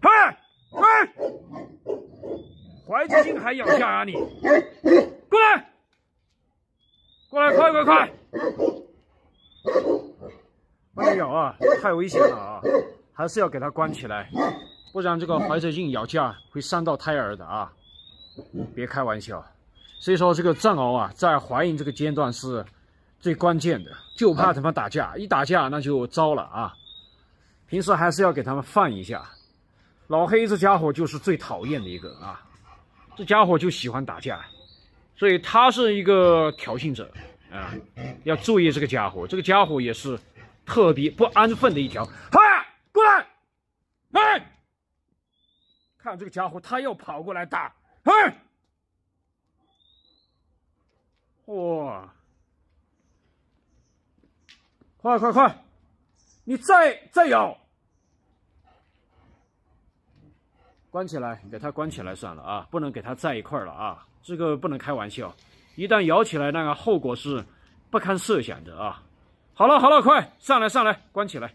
快，快！怀子孕还咬架啊你？过来，过来，快快快！帮点咬啊，太危险了啊！还是要给它关起来，不然这个怀子孕咬架会伤到胎儿的啊！别开玩笑，所以说这个藏獒啊，在怀孕这个阶段是最关键的，就怕他们打架，一打架那就糟了啊！平时还是要给他们放一下，老黑这家伙就是最讨厌的一个啊，这家伙就喜欢打架，所以他是一个挑衅者啊，要注意这个家伙，这个家伙也是特别不安分的一条。哈，过来，哎，看这个家伙，他又跑过来打，哎，哇，快快快，你再再咬！关起来，给它关起来算了啊！不能给它在一块了啊！这个不能开玩笑，一旦咬起来，那个后果是不堪设想的啊！好了好了，快上来上来，关起来。